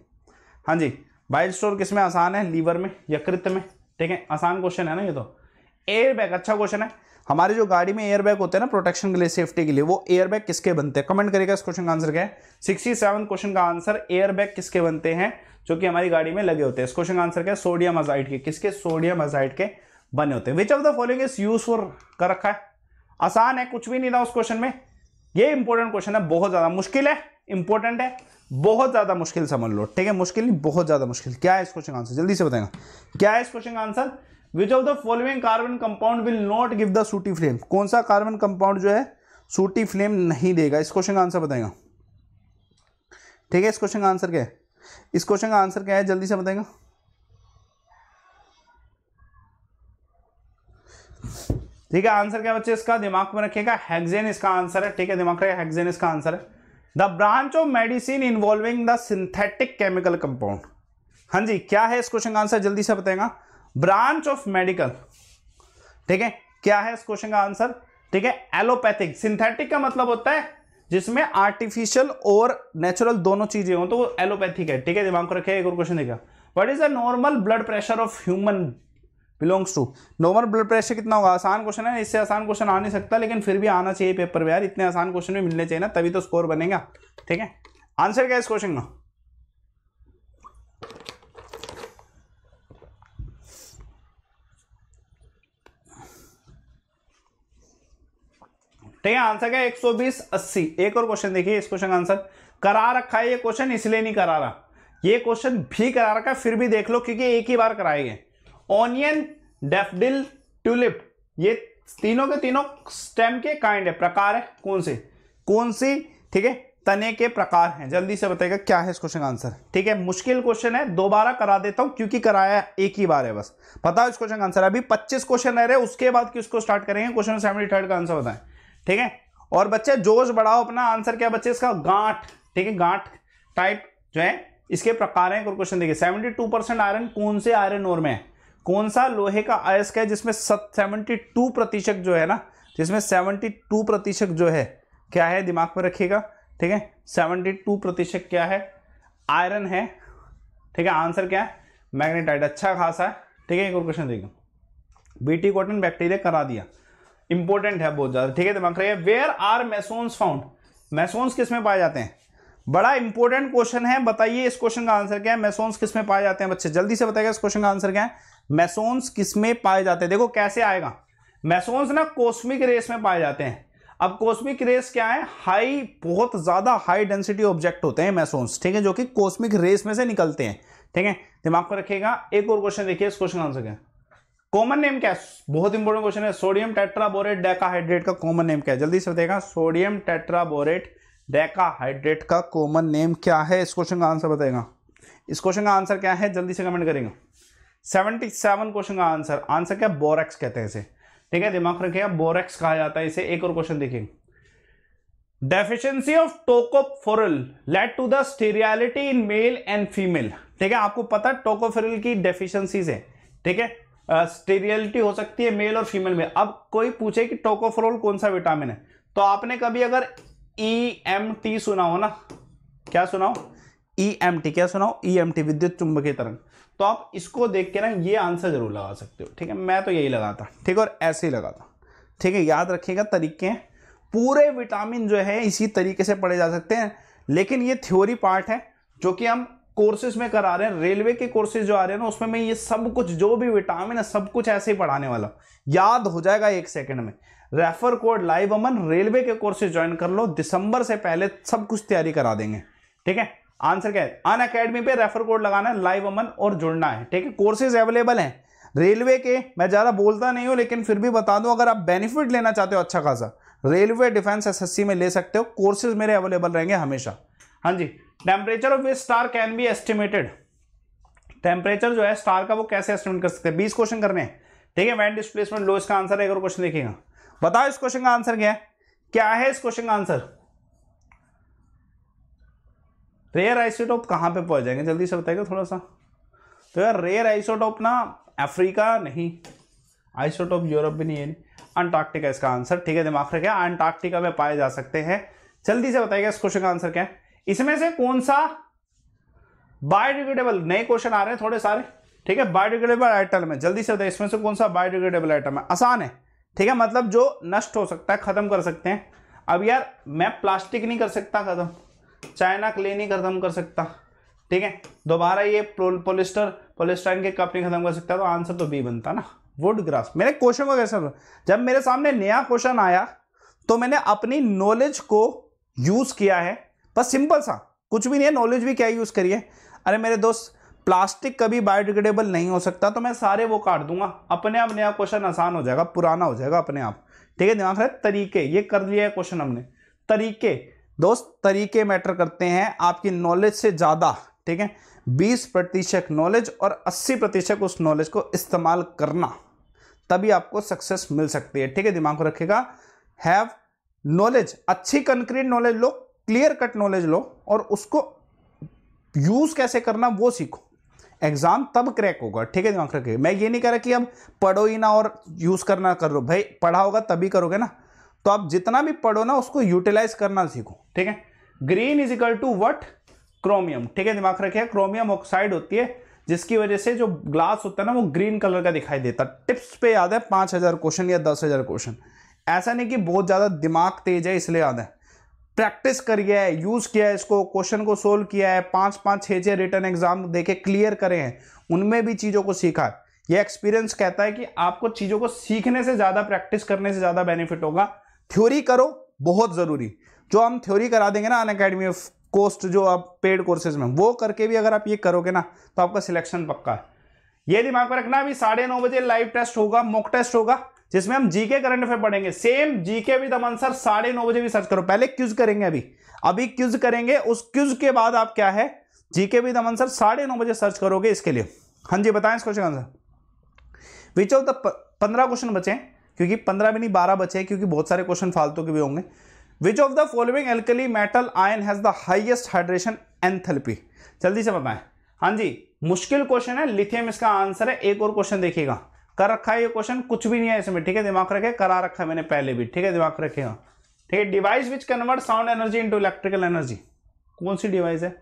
हाँ जी बाइल स्टोर किस में आसान है लीवर में यकृत में ठीक है आसान क्वेश्चन है ना ये तो एयर बैग अच्छा क्वेश्चन है हमारी जो गाड़ी में एयरबैग होते हैं ना प्रोटेक्शन के लिए सेफ्टी के लिए वो एयर बैग किसके बनते हैं कमेंट करेगा इस क्वेश्चन का आंसर क्या है सिक्सटी सेवन क्वेश्चन का आंसर एयर बैग किसके बनते हैं जो कि हमारी गाड़ी में लगे होते हैं इस क्वेश्चन का आंसर क्या है सोडियम अजाइड के किसके सोडियम अजाइड के बने होते हैं which of the following is use for कर रखा है आसान है कुछ भी नहीं था उस क्वेश्चन में ये इंपॉर्टेंट क्वेश्चन है बहुत ज़्यादा मुश्किल है इंपॉर्टेंट है बहुत ज़्यादा मुश्किल समझ लो ठीक है मुश्किल नहीं बहुत ज़्यादा मुश्किल क्या है इस क्वेश्चन का आंसर जल्दी से बताएगा क्या है इस क्वेश्चन का answer which of the following carbon compound will not give the sooty flame कौन सा कार्बन कंपाउंड जो है सूटी फ्लेम नहीं देगा इस क्वेश्चन का आंसर बताएगा ठीक है इस क्वेश्चन का आंसर क्या है इस क्वेश्चन का आंसर क्या है जल्दी से बताएगा ठीक है आंसर क्या बच्चे इसका दिमाग में रखिएगा हेक्सेन इसका आंसर है ठीक है दिमाग रखेगा हेक्सेन इसका आंसर है the branch of medicine involving the synthetic chemical compound हाँ जी क्या है इस क्वेश्चन का आंसर जल्दी से बताएगा ब्रांच ऑफ मेडिकल ठीक है क्या है इस क्वेश्चन का आंसर ठीक है एलोपैथिक सिंथेटिक का मतलब होता है जिसमें आर्टिफिशियल और नेचुरल दोनों चीजें हों तो वो एलोपैथिक है ठीक है दिमाग को रखेगा एक और क्वेश्चन देखा what is the normal blood pressure of human belongs to normal blood pressure कितना होगा आसान क्वेश्चन है इससे आसान क्वेश्चन आ नहीं सकता लेकिन फिर भी आना चाहिए पेपर में यार इतने आसान क्वेश्चन भी मिलने चाहिए ना तभी तो स्कोर बनेगा ठीक है आंसर क्या है इस क्वेश्चन का ठीक है आंसर क्या एक सौ बीस अस्सी एक और क्वेश्चन देखिए इस क्वेश्चन का आंसर करा रखा है ये क्वेश्चन इसलिए नहीं करा रहा ये क्वेश्चन भी करा रखा है फिर भी देख लो क्योंकि एक ही बार कराए गए ऑनियन डेफडिल ट्यूलिप ये तीनों के तीनों स्टेम के काइंड है प्रकार है कौन से कौन सी ठीक है तने के प्रकार हैं जल्दी से बताइएगा क्या है इस क्वेश्चन का आंसर ठीक है मुश्किल क्वेश्चन है दोबारा करा देता हूं क्योंकि कराया एक ही बार है बस पता इस क्वेश्चन का आंसर अभी 25 क्वेश्चन रह रहे उसके बाद किसको स्टार्ट करेंगे क्वेश्चन सेवेंटी थर्ड का आंसर बताएं ठीक है और बच्चे जोश बढ़ाओ अपना आंसर क्या बच्चे इसका गांठ ठीक है गांठ टाइप जो है इसके प्रकार है क्वेश्चन देखिए सेवेंटी आयरन कौन से आयरन और में है कौन सा लोहे का अयस्क है जिसमें सेवेंटी टू प्रतिशत जो है ना जिसमें सेवेंटी टू प्रतिशत जो है क्या है दिमाग में रखिएगा ठीक है सेवेंटी टू प्रतिशत क्या है आयरन है ठीक है आंसर क्या है मैग्नेटाइट अच्छा खासा है ठीक है एक और क्वेश्चन देखो बीटी कॉटन बैक्टीरिया करा दिया इंपॉर्टेंट है बहुत ज़्यादा ठीक है दिमाग रखिए where are mesons found mesons किस में पाए जाते हैं बड़ा इंपॉर्टेंट क्वेश्चन है बताइए इस क्वेश्चन का आंसर क्या है मैसोन्स किस में पाए जाते हैं बच्चे जल्दी से बताएगा इस क्वेश्चन का आंसर क्या है मैसोन्स किसमें पाए जाते हैं देखो कैसे आएगा मैसोन्स ना कॉस्मिक रेस में पाए जाते हैं अब कॉस्मिक रेस क्या है हाई बहुत ज़्यादा हाई डेंसिटी ऑब्जेक्ट होते हैं मैसोन्स ठीक है जो कि कॉस्मिक रेस में से निकलते हैं ठीक है दिमाग पर रखिएगा एक और क्वेश्चन देखिए इस क्वेश्चन का आंसर क्या कॉमन नेम क्या है बहुत इंपॉर्टेंट क्वेश्चन है सोडियम टेट्राबोरेट डेकाहाइड्रेट का कॉमन नेम क्या है जल्दी से बताएगा सोडियम टेट्राबोरेट डेकाहाइड्रेट का कॉमन नेम क्या है इस क्वेश्चन का आंसर बताएगा इस क्वेश्चन का आंसर क्या है जल्दी से कमेंट करेगा सेवेंटी सेवन क्वेश्चन का आंसर आंसर क्या बोरेक्स कहते हैं इसे ठीक है दिमाग रखिएगा बोरेक्स कहा जाता है इसे एक और क्वेश्चन देखिए deficiency of tocopherol led to the sterility in male and female ठीक है आपको पता है टोकोफोरल की डेफिशिएंसीज है ठीक है स्टेरियलिटी हो सकती है मेल और फीमेल में अब कोई पूछे कि टोकोफोरल कौन सा विटामिन है तो आपने कभी अगर ई एम टी सुना हो ना क्या सुनाओ ई एम टी क्या सुनाओ ई एम टी विद्युत चुंबकीय तरंग तो आप इसको देख के ना ये आंसर जरूर लगा सकते हो ठीक है मैं तो यही लगाता ठीक है और ऐसे ही लगाता ठीक है याद रखिएगा तरीके पूरे विटामिन जो है इसी तरीके से पढ़े जा सकते हैं लेकिन ये थ्योरी पार्ट है जो कि हम कोर्सेज में करा रहे हैं रेलवे के कोर्सेज जो आ रहे हैं ना उसमें मैं ये सब कुछ जो भी विटामिन है सब कुछ ऐसे ही पढ़ाने वाला याद हो जाएगा एक सेकंड में refer code live Aman railway के कोर्सेज ज्वाइन कर लो दिसंबर से पहले सब कुछ तैयारी करा देंगे ठीक है आंसर क्या है अन अकेडमी पे रेफर कोड लगाना है लाइव अमन और जुड़ना है ठीक है कोर्सेज अवेलेबल हैं रेलवे के मैं ज़्यादा बोलता नहीं हूँ लेकिन फिर भी बता दूँ अगर आप बेनिफिट लेना चाहते हो अच्छा खासा रेलवे डिफेंस एसएससी में ले सकते हो कोर्सेज मेरे अवेलेबल रहेंगे हमेशा हाँ जी temperature of this star can be estimated temperature जो है स्टार का वो कैसे एस्टिमेट कर सकते हैं बीस क्वेश्चन करने हैं ठीक है वैन डिस्प्लेसमेंट लो इसका आंसर है एक और क्वेश्चन देखिएगा बताओ इस क्वेश्चन का आंसर क्या है क्या है इस क्वेश्चन का आंसर रेयर आइसोटोप कहाँ पे पहुँच जाएंगे जल्दी से बताएगा थोड़ा सा तो यार रेयर आइसोटोप ना अफ्रीका नहीं आइसोटोप यूरोप भी नहीं है अंटार्क्टिका इसका आंसर ठीक है दिमाग रखे अंटार्कटिका में पाए जा सकते हैं जल्दी से बताएगा इस क्वेश्चन का आंसर क्या है इसमें से कौन सा बायोडिग्रेडेबल नए क्वेश्चन आ रहे हैं थोड़े सारे ठीक है बायोडिग्रेडेबल आइटम है जल्दी से बताइए इसमें से कौन सा बायोडिग्रेडेबल आइटम है आसान है ठीक है मतलब जो नष्ट हो सकता है खत्म कर सकते हैं अब यार मैं प्लास्टिक नहीं कर सकता खत्म चाइना क्ले नहीं खत्म कर सकता ठीक है दोबारा ये पोलिस्टर पोलिस्टाइन के कप नहीं खत्म कर सकता तो आंसर तो बी बनता ना वुड ग्रास मेरे क्वेश्चन को कैसे जब मेरे सामने नया क्वेश्चन आया तो मैंने अपनी नॉलेज को यूज किया है बस सिंपल सा कुछ भी नहीं है नॉलेज भी क्या यूज करिए अरे मेरे दोस्त प्लास्टिक कभी बायोडिग्रेडेबल नहीं हो सकता तो मैं सारे वो काट दूंगा अपने आप नया क्वेश्चन आसान हो जाएगा पुराना हो जाएगा अपने आप ठीक है दिमाग तरीके ये कर लिया है क्वेश्चन हमने तरीके दोस्त तरीके मैटर करते हैं आपकी नॉलेज से ज़्यादा ठीक है 20 प्रतिशत नॉलेज और 80 प्रतिशत उस नॉलेज को इस्तेमाल करना तभी आपको सक्सेस मिल सकती है ठीक है दिमाग को रखेगा हैव नॉलेज अच्छी कंक्रीट नॉलेज लो क्लियर कट नॉलेज लो और उसको यूज़ कैसे करना वो सीखो एग्जाम तब क्रैक होगा ठीक है दिमाग रखेगा मैं ये नहीं कह रहा कि अब पढ़ो ही ना और यूज़ करना करो भाई पढ़ा होगा तभी करोगे ना तो आप जितना भी पढ़ो ना उसको यूटिलाइज करना सीखो ठीक है green is equal to what chromium ठीक है दिमाग रखिए क्रोमियम ऑक्साइड होती है जिसकी वजह से जो ग्लास होता है ना वो ग्रीन कलर का दिखाई देता है टिप्स पे याद है पाँच हज़ार क्वेश्चन या दस हज़ार क्वेश्चन ऐसा नहीं कि बहुत ज़्यादा दिमाग तेज है इसलिए याद है प्रैक्टिस करिए है यूज़ किया है इसको क्वेश्चन को सोल्व किया है पाँच पाँच छः छः रिटर्न एग्जाम देके क्लियर करे हैं उनमें भी चीज़ों को सीखा है ये एक्सपीरियंस कहता है कि आपको चीज़ों को सीखने से ज़्यादा प्रैक्टिस करने से ज़्यादा बेनिफिट होगा थ्योरी करो बहुत ज़रूरी जो हम थ्योरी करा देंगे ना अन अकेडमी ऑफ कोस्ट जो आप पेड कोर्सेज में वो करके भी अगर आप ये करोगे ना तो आपका सिलेक्शन पक्का है ये दिमाग में रखना अभी साढ़े नौ बजे लाइव टेस्ट होगा मॉक टेस्ट होगा जिसमें हम जीके करंट अफेयर पढ़ेंगे सेम जीके विद आंसर साढ़े नौ बजे भी सर्च करो पहले क्यूज करेंगे अभी अभी क्यूज करेंगे उस क्यूज के बाद आप क्या है जीके विद आंसर साढ़े नौ बजे सर्च करोगे इसके लिए हाँ जी बताएं इस question answer which of the पंद्रह क्वेश्चन बचे हैं क्योंकि पंद्रह भी नहीं बारह बचे क्योंकि बहुत सारे क्वेश्चन फालतू के भी होंगे which of the following alkali metal ion has the highest hydration enthalpy जल्दी से बताएं हाँ जी मुश्किल क्वेश्चन है लिथियम इसका आंसर है एक और क्वेश्चन देखिएगा कर रखा है ये क्वेश्चन कुछ भी नहीं है इसमें ठीक है दिमाग रखे करा रखा है मैंने पहले भी ठीक है दिमाग रखेगा हाँ। ठीक है device which convert sound energy into electrical energy कौन सी डिवाइस है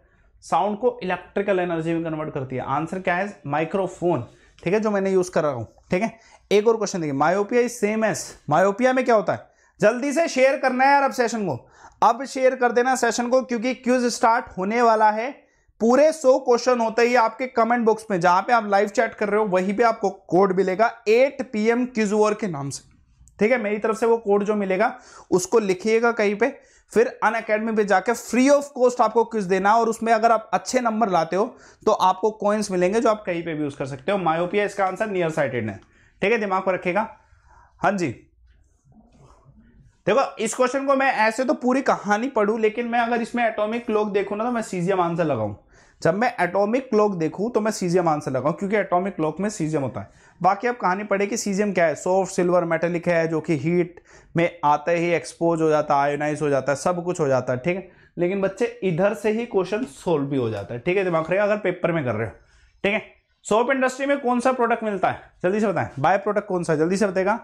साउंड को इलेक्ट्रिकल एनर्जी में कन्वर्ट करती है आंसर क्या है माइक्रोफोन ठीक है जो मैंने यूज कर रहा हूँ ठीक है एक और क्वेश्चन देखिए myopia is same as myopia में क्या होता है जल्दी से शेयर करना है यार अब सेशन को अब शेयर कर देना सेशन को क्योंकि क्यूज स्टार्ट होने वाला है पूरे सो क्वेश्चन होते ही आपके कमेंट बॉक्स में जहां पे आप लाइव चैट कर रहे हो वहीं पे आपको कोड मिलेगा एट पी एम क्यूज के नाम से ठीक है मेरी तरफ से वो कोड जो मिलेगा उसको लिखिएगा कहीं पे फिर अन अकेडमी पर जाके फ्री ऑफ कॉस्ट आपको क्यूज देना और उसमें अगर आप अच्छे नंबर लाते हो तो आपको कॉइन्स मिलेंगे जो आप कहीं पे भी यूज कर सकते हो मायोपिया इसका आंसर नियर साइटेड है ठीक है दिमाग पर रखेगा हाँ जी देखो इस क्वेश्चन को मैं ऐसे तो पूरी कहानी पढ़ू लेकिन मैं अगर इसमें एटॉमिक क्लॉक देखू ना तो मैं सीजियम आंसर लगाऊं जब मैं एटॉमिक क्लॉक देखू तो मैं सीजियम आंसर लगाऊं क्योंकि एटॉमिक क्लॉक में सीजियम होता है बाकी आप कहानी पढ़े कि सीजियम क्या है सॉफ्ट सिल्वर मेटेलिक है जो कि हीट में आते ही एक्सपोज हो जाता है आयोनाइज हो जाता है सब कुछ हो जाता है ठीक है लेकिन बच्चे इधर से ही क्वेश्चन सोल्व भी हो जाता है ठीक है दिमाग रहे अगर पेपर में कर रहे हो ठीक है सोप इंडस्ट्री में कौन सा प्रोडक्ट मिलता है जल्दी से बताएं बाय प्रोडक्ट कौन सा जल्दी से बताएगा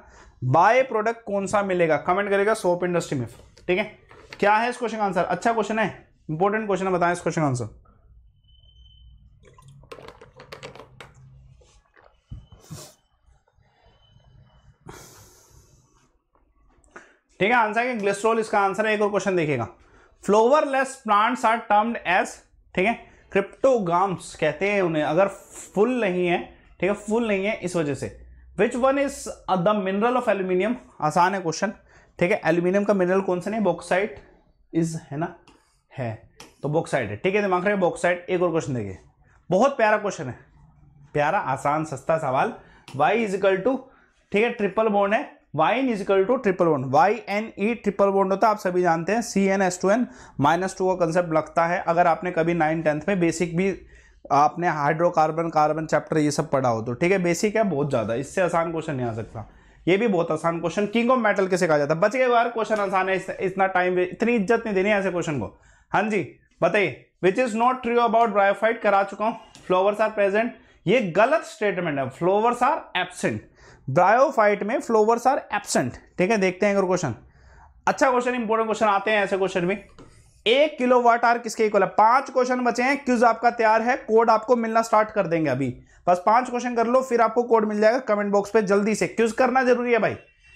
बाय प्रोडक्ट कौन सा मिलेगा कमेंट करेगा सोप इंडस्ट्री में ठीक है क्या है इस क्वेश्चन का आंसर अच्छा क्वेश्चन है इंपॉर्टेंट क्वेश्चन है बताएं इस क्वेश्चन का आंसर ठीक है आंसर है ग्लेस्ट्रोल इसका आंसर है एक और क्वेश्चन देखिएगा flowerless plants are termed as ठीक है क्रिप्टोगाम्स कहते हैं उन्हें अगर फुल नहीं है ठीक है फुल नहीं है इस वजह से which one is the mineral of aluminium आसान है क्वेश्चन ठीक है एल्यूमिनियम का मिनरल कौन सा नहीं बॉक्साइट इज है ना है तो बॉक्साइड है ठीक है दिमाग रहे बॉक्साइड एक और क्वेश्चन देखिए बहुत प्यारा क्वेश्चन है प्यारा आसान सस्ता सवाल वाई इज इक्वल टू ठीक है ट्रिपल बोन है Y N equal to triple one Y N E triple one होता है आप सभी जानते हैं C N S two N minus two का कंसेप्ट लगता है अगर आपने कभी नाइन टेंथ में बेसिक भी आपने हाइड्रोकार्बन कार्बन चैप्टर ये सब पढ़ा हो तो ठीक है बेसिक है बहुत ज़्यादा इससे आसान क्वेश्चन नहीं आ सकता ये भी बहुत आसान क्वेश्चन किंग ऑफ मेटल कैसे कहा जाता है बच गए बार क्वेश्चन आसान है इतना टाइम इतनी इज्जत नहीं देनी ऐसे क्वेश्चन को हाँ जी बताइए which is not true about bryophyte करा चुका हूँ फ्लोवर्स आर प्रेजेंट ये गलत स्टेटमेंट है फ्लोवर्स आर एबसेंट ब्रायोफाइट में फ्लोवर्स आर एबसेंट ठीक है देखते हैं अगर क्वेश्चन अच्छा क्वेश्चन इंपोर्टेंट क्वेश्चन आते हैं ऐसे क्वेश्चन में एक किलो वाट आर किसके इक्वल है पांच क्वेश्चन बचे हैं क्यूज आपका तैयार है कोड आपको मिलना स्टार्ट कर देंगे अभी बस पांच क्वेश्चन कर लो फिर आपको कोड मिल जाएगा कमेंट बॉक्स पे जल्दी से क्यूज करना जरूरी है भाई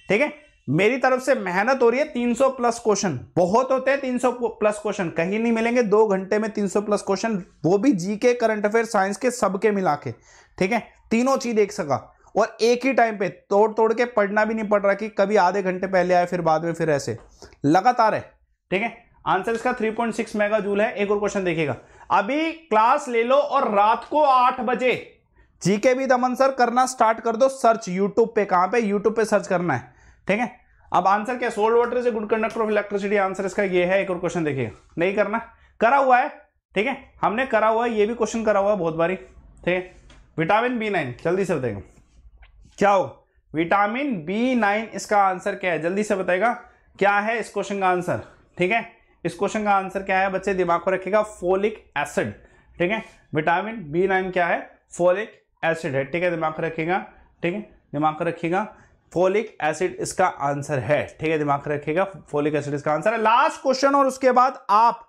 ठीक है मेरी तरफ से मेहनत हो रही है 300 प्लस क्वेश्चन बहुत होते हैं 300 प्लस क्वेश्चन कहीं नहीं मिलेंगे दो घंटे में 300 प्लस क्वेश्चन वो भी जीके करंट अफेयर साइंस के सबके मिला के ठीक है तीनों चीज देख सका और एक ही टाइम पे तोड़ तोड़ के पढ़ना भी नहीं पड़ रहा कि कभी आधे घंटे पहले आए फिर बाद में फिर ऐसे लगातार है ठीक है आंसर इसका 3.6 मेगा जूल है एक और क्वेश्चन देखिएगा अभी क्लास ले लो और रात को आठ बजे जीके भी दमन सर करना स्टार्ट कर दो सर्च यूट्यूब पे कहां पे यूट्यूब पे सर्च करना है ठीक है अब आंसर क्या सोल्ड वाटर से good conductor of electricity answer इसका ये है एक और क्वेश्चन देखिएगा नहीं करना करा हुआ है ठीक है हमने करा हुआ है ये भी क्वेश्चन करा हुआ है बहुत बारी ठीक है विटामिन बी नाइन जल्दी से बताएंगे क्या हो विटामिन बी नाइन इसका आंसर क्या है जल्दी से बताएगा क्या है इस क्वेश्चन का आंसर ठीक है इस क्वेश्चन का आंसर क्या है बच्चे दिमाग को रखेगा फोलिक एसिड ठीक है विटामिन बी नाइन क्या है फोलिक एसिड है ठीक है दिमाग रखेगा ठीक है दिमाग को रखेगा फोलिक एसिड इसका आंसर है ठीक है दिमाग रखेगा फोलिक एसिड इसका आंसर है लास्ट क्वेश्चन और उसके बाद आप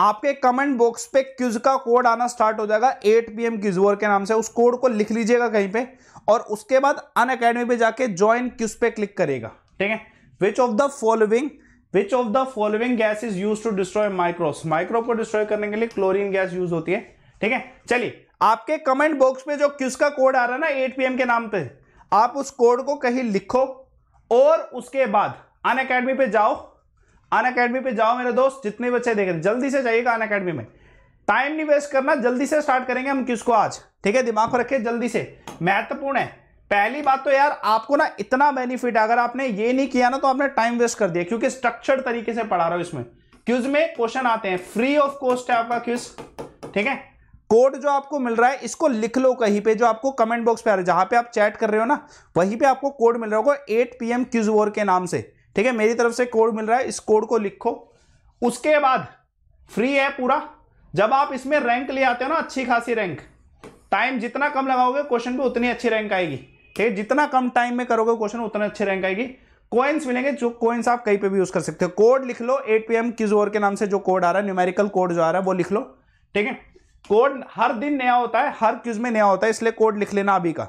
आपके कमेंट बॉक्स पे क्यूज का कोड आना स्टार्ट हो जाएगा एट पी एम क्यूज के नाम से उस कोड को लिख लीजिएगा कहीं पे और उसके बाद अन अकेडमी पर जाके ज्वाइन किस पे क्लिक करेगा ठीक है which of the following which of the following gas is use to destroy microbes micro को डिस्ट्रॉय करने के लिए क्लोरिन गैस यूज होती है ठीक है चलिए आपके कमेंट बॉक्स में जो क्यूस का कोड आ रहा है ना एट पी के नाम पे आप उस कोड को कहीं लिखो और उसके बाद अन अकेडमी पे जाओ अन अकेडमी पे जाओ मेरे दोस्त जितने बच्चे देख रहे जल्दी से जाइएगा अन अकेडमी में टाइम नहीं वेस्ट करना जल्दी से स्टार्ट करेंगे हम किसको आज ठीक है दिमाग रखे जल्दी से महत्वपूर्ण है पहली बात तो यार आपको ना इतना बेनिफिट है अगर आपने ये नहीं किया ना तो आपने टाइम वेस्ट कर दिया क्योंकि स्ट्रक्चर तरीके से पढ़ा रहा हूं इसमें क्यूज में क्वेश्चन आते हैं फ्री ऑफ कॉस्ट है आपका क्यूज ठीक है कोड जो आपको मिल रहा है इसको लिख लो कहीं पे जो आपको कमेंट बॉक्स पे आ रहा है जहां पे आप चैट कर रहे हो ना वहीं पे आपको कोड मिल रहा होगा एट पी एम क्यूज वोर के नाम से ठीक है मेरी तरफ से कोड मिल रहा है इस कोड को लिखो उसके बाद फ्री है पूरा जब आप इसमें रैंक ले आते हो ना अच्छी खासी रैंक टाइम जितना कम लगाओगे क्वेश्चन पे उतनी अच्छी रैंक आएगी ठीक है जितना कम टाइम में करोगे क्वेश्चन उतना अच्छी रैंक आएगी कोइंस मिलेंगे जो कोइंस आप कहीं पे भी यूज कर सकते हो कोड लिख लो एट पी एम किजोर के नाम से जो कोड आ रहा है न्यूमेरिकल कोड जो आ रहा है वो लिख लो ठीक है कोड हर दिन नया होता है हर क्यूज में नया होता है इसलिए कोड लिख लेना अभी का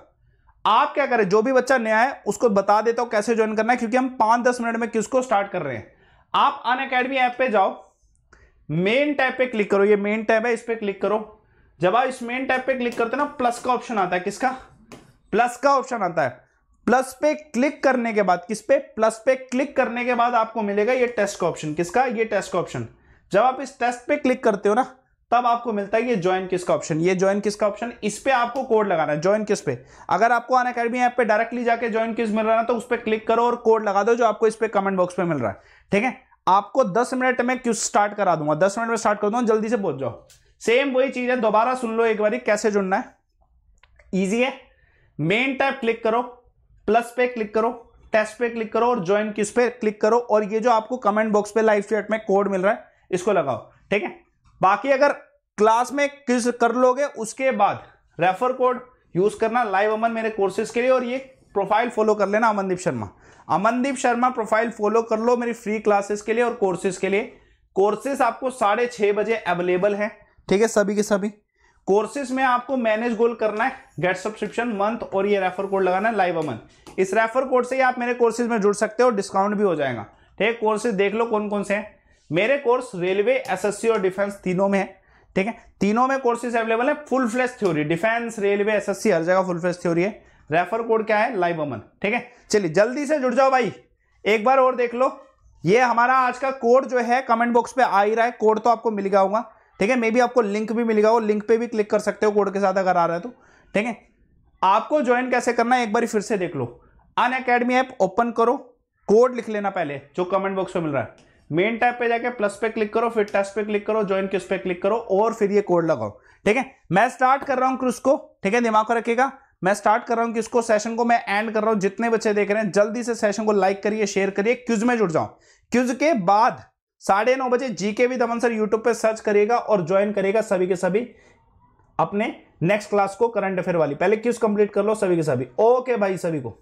आप क्या करें जो भी बच्चा नया है उसको बता देता हूँ कैसे ज्वाइन करना है क्योंकि हम पांच दस मिनट में क्यूज को स्टार्ट कर रहे हैं आप अन अकेडमी ऐप पे जाओ मेन टैब पे क्लिक करो ये मेन टैब है इस पर क्लिक करो जब आप इस मेन टैब पे क्लिक करते ना प्लस का ऑप्शन आता है किसका प्लस का ऑप्शन आता है प्लस पे क्लिक करने के बाद किस पे प्लस पे क्लिक करने के बाद आपको मिलेगा ये टेस्ट का ऑप्शन किसका ये टेस्ट का ऑप्शन जब आप इस टेस्ट पे क्लिक करते हो ना तब आपको मिलता है ये ज्वाइन किसका ऑप्शन ये ज्वाइन किसका ऑप्शन इस पे आपको कोड लगाना है ज्वाइन किस पे अगर आपको अन अकेडमी ऐप पे डायरेक्टली जाके ज्वाइन किस मिल रहा है तो उस पर क्लिक करो और कोड लगा दो जो आपको इस पे कमेंट बॉक्स पे मिल रहा है ठीक है आपको दस मिनट में क्यों स्टार्ट करा दूंगा दस मिनट में स्टार्ट कर दूंगा जल्दी से पहुंच जाओ सेम वही चीज है दोबारा सुन लो एक बार कैसे जुड़ना है ईजी है मेन टाइप क्लिक करो प्लस पे क्लिक करो टेस्ट पे क्लिक करो और ज्वाइन किस पे क्लिक करो और ये जो आपको कमेंट बॉक्स पे लाइव चैट में कोड मिल रहा है इसको लगाओ ठीक है बाकी अगर क्लास में किस कर लोगे उसके बाद रेफर कोड यूज करना लाइव अमन मेरे कोर्सेज के लिए और ये प्रोफाइल फॉलो कर लेना अमनदीप शर्मा अमनदीप शर्मा प्रोफाइल फॉलो कर लो मेरी फ्री क्लासेस के लिए और कोर्सेज के लिए कोर्सेज आपको साढ़े छः बजे अवेलेबल है ठीक है सभी के सभी कोर्सेज में आपको मैनेज गोल करना है गेट सब्सक्रिप्शन मंथ और ये रेफर कोड लगाना है लाइव अमन इस रेफर कोड से ही आप मेरे कोर्सेज में जुड़ सकते हो डिस्काउंट भी हो जाएगा ठीक है कोर्सेज देख लो कौन कौन से हैं मेरे कोर्स रेलवे एसएससी और डिफेंस तीनों में है ठीक है तीनों में कोर्सेज अवेलेबल है full fledged theory defence railway एस हर जगह फुल फ्लेश थ्योरी है रेफर कोड क्या है लाइव अमन ठीक है चलिए जल्दी से जुड़ जाओ भाई एक बार और देख लो ये हमारा आज का कोड जो है कमेंट बॉक्स पे आ ही रहा है कोड तो आपको मिल गया होगा ठीक है मे बी आपको लिंक भी मिल गया हो लिंक पे भी क्लिक कर सकते हो कोड के साथ अगर आ रहा है तो ठीक है आपको ज्वाइन कैसे करना है एक बार फिर से देख लो अन अकेडमी ऐप ओपन करो कोड लिख लेना पहले जो कमेंट बॉक्स में मिल रहा है मेन टैब पे जाके प्लस पे क्लिक करो फिर टेस्ट पे क्लिक करो ज्वाइन किस पे क्लिक करो और फिर ये कोड लगाओ ठीक है मैं स्टार्ट कर रहा हूं क्रूस को ठीक है दिमाग को रखेगा मैं स्टार्ट कर रहा हूं कि इसको सेशन को मैं एंड कर रहा हूं जितने बच्चे देख रहे हैं जल्दी से सेशन को लाइक करिए शेयर करिए क्यूज में जुड़ जाओ क्यूज के बाद साढ़े नौ बजे जीके भी दमन सर यूट्यूब पे सर्च करिएगा और ज्वाइन करेगा सभी के सभी अपने नेक्स्ट क्लास को करंट अफेयर वाली पहले क्यूज कंप्लीट कर लो सभी के सभी ओके भाई सभी को